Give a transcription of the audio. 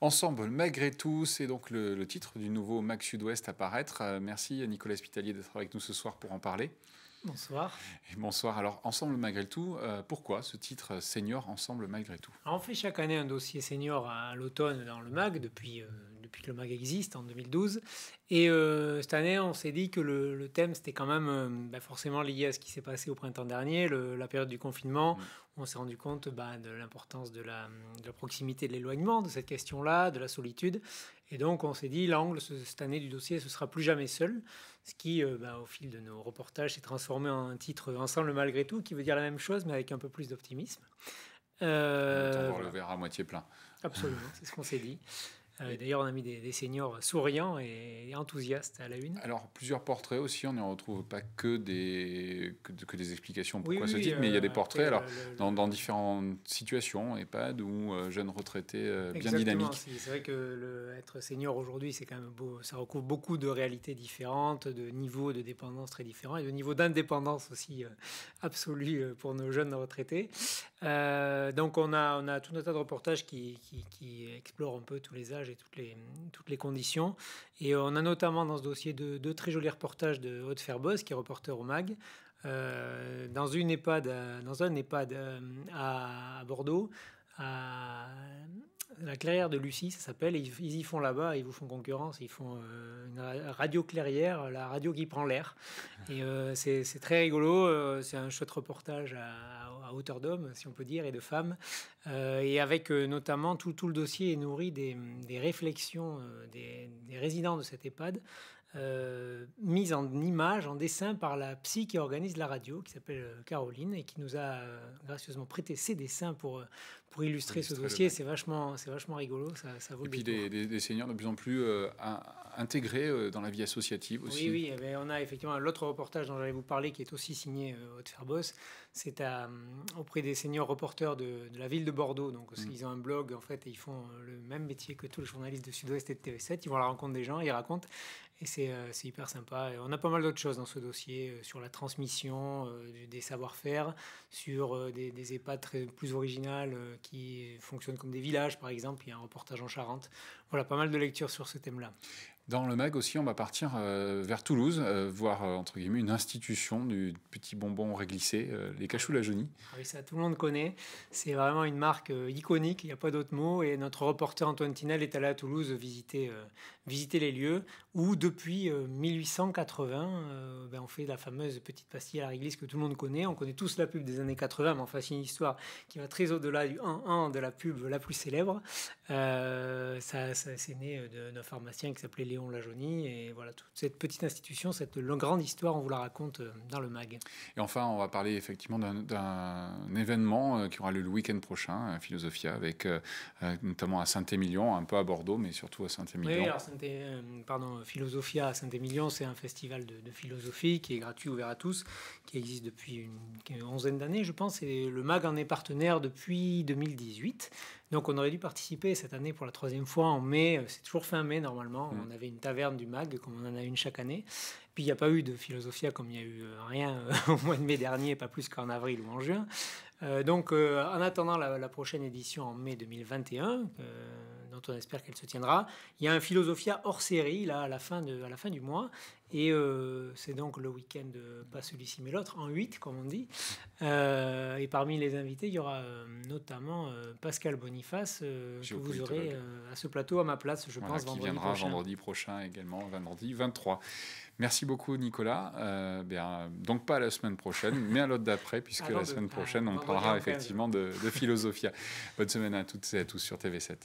Ensemble, malgré tout, c'est donc le, titre du nouveau Mac Sud-Ouest à paraître. Euh, merci Nicolas Spitalier d'être avec nous ce soir pour en parler. Bonsoir. bonsoir. Alors, Ensemble malgré tout, euh, pourquoi ce titre euh, Senior Ensemble malgré tout En On fait chaque année un dossier senior à l'automne dans le MAG depuis depuis que le mag existe en 2012. Et euh, cette année, on s'est dit que le, thème, c'était quand même euh, bah, forcément lié à ce qui s'est passé au printemps dernier, la période du confinement. On s'est rendu compte bah, de l'importance de, la, proximité, de l'éloignement, de cette question-là, de la solitude. Et donc, on s'est dit, l'angle cette année du dossier, ce sera plus jamais seul. Ce qui, euh, bah, au fil de nos reportages, s'est transformé en un titre Ensemble malgré tout, qui veut dire la même chose, mais avec un peu plus d'optimisme. on le verra à moitié plein. Absolument, c'est ce qu'on s'est dit. Euh, d'ailleurs, on a mis des, seniors souriants et enthousiastes à la une. Alors, plusieurs portraits aussi, on n'y retrouve pas que des, que, des explications pourquoi ce titre, euh, mais il y a des portraits alors, dans, différentes situations, EHPAD ou euh, jeunes retraités bien dynamiques. C'est vrai que le, être senior aujourd'hui, c'est quand même beau, ça recouvre beaucoup de réalités différentes, de niveaux de dépendance très différents et de niveaux d'indépendance aussi absolu pour nos jeunes retraités. Euh, donc on a, on a tout un tas de reportages qui, qui, explorent un peu tous les âges et toutes les, toutes les conditions. Et on a notamment dans ce dossier deux, très jolis reportages de Haute Ferbos, qui est reporter au MAG, euh, dans, une EHPAD, euh, dans un EHPAD à, Bordeaux, à la clairière de Lucie, ça s'appelle. Ils, y font là-bas, ils vous font concurrence. Ils font une radio clairière, la radio qui prend l'air. Et c'est très rigolo. C'est un chouette reportage à, à hauteur d'homme, si on peut dire, et de femmes, euh, et avec euh, notamment tout, le dossier est nourri des, réflexions euh, des, des, résidents de cette EHPAD euh, mise en image, en dessin par la psy qui organise la radio, qui s'appelle euh, Caroline, et qui nous a euh, gracieusement prêté ses dessins pour, pour illustrer, ce dossier. C'est vachement, c'est vachement rigolo, ça, ça vaut Et puis des, des, des, seniors de plus en plus intégrés dans la vie associative aussi. Oui, oui, eh ben, on a effectivement l'autre reportage dont j'allais vous parler qui est aussi signé Haute Ferbos. C'est auprès des seniors reporters de, la ville de Bordeaux. Donc mm. ils ont un blog en fait et ils font le même métier que tous les journalistes de Sud-Ouest et de TV7. Ils vont à la rencontre des gens, ils racontent euh, c'est hyper sympa. on a pas mal d'autres choses dans ce dossier, euh, sur la transmission euh, des savoir-faire, sur des, des, EHPAD plus originales qui fonctionnent comme des villages, par exemple. Il y a un reportage en Charente. Voilà, pas mal de lectures sur ce thème-là. Dans le mag aussi, on va partir euh, vers Toulouse, euh, voir euh, entre guillemets une institution du petit bonbon réglissé, les cachous la jaunie. Ah oui, ça tout le monde connaît. C'est vraiment une marque iconique, il n'y a pas d'autre mot. Et notre reporter Antoine Tinel est allé à Toulouse visiter, visiter les lieux où depuis 1880, ben, on fait la fameuse petite pastille à la réglisse que tout le monde connaît. On connaît tous la pub des années 80, mais enfin c'est une histoire qui va très au-delà du 1-1 de la pub la plus célèbre. ça, ça c'est né d'un pharmacien qui s'appelait la jaunie Et voilà, toute cette petite institution, cette grande histoire, on vous la raconte euh, dans le MAG. Et enfin, on va parler effectivement d'un événement euh, qui aura lieu le week-end prochain, euh, Philosophia, avec notamment à Saint-Émilion, un peu à Bordeaux, mais surtout à Saint-Émilion. Oui, pardon, Philosophia à Saint-Émilion, c'est un festival de, philosophie qui est gratuit, ouvert à tous, qui existe depuis une, une onzaine d'années, je pense. Et le MAG en est partenaire depuis 2018. Donc on aurait dû participer cette année pour la troisième fois en mai, euh, c'est toujours fin mai normalement, mm. on avait une taverne du MAG comme on en a une chaque année. Puis il n'y a pas eu de Philosophia comme il n'y a eu euh, rien euh, au mois de mai dernier, pas plus qu'en avril ou en juin. donc en attendant la, prochaine édition en mai 2021, on espère qu'elle se tiendra. Il y a un Philosophia hors série, là, à la fin, de, à la fin du mois. Et euh, c'est donc le week-end, pas celui-ci mais l'autre, en 8, comme on dit. Euh, et parmi les invités, il y aura euh, notamment Pascal Boniface, que vous aurez à ce plateau à ma place, je pense, qui vendredi viendra vendredi prochain également, vendredi 23. Merci beaucoup, Nicolas. bien, donc, pas la semaine prochaine, mais à l'autre d'après, puisque la semaine ah, prochaine, on parlera effectivement de, de Philosophia. Bonne semaine à toutes et à tous sur TV7.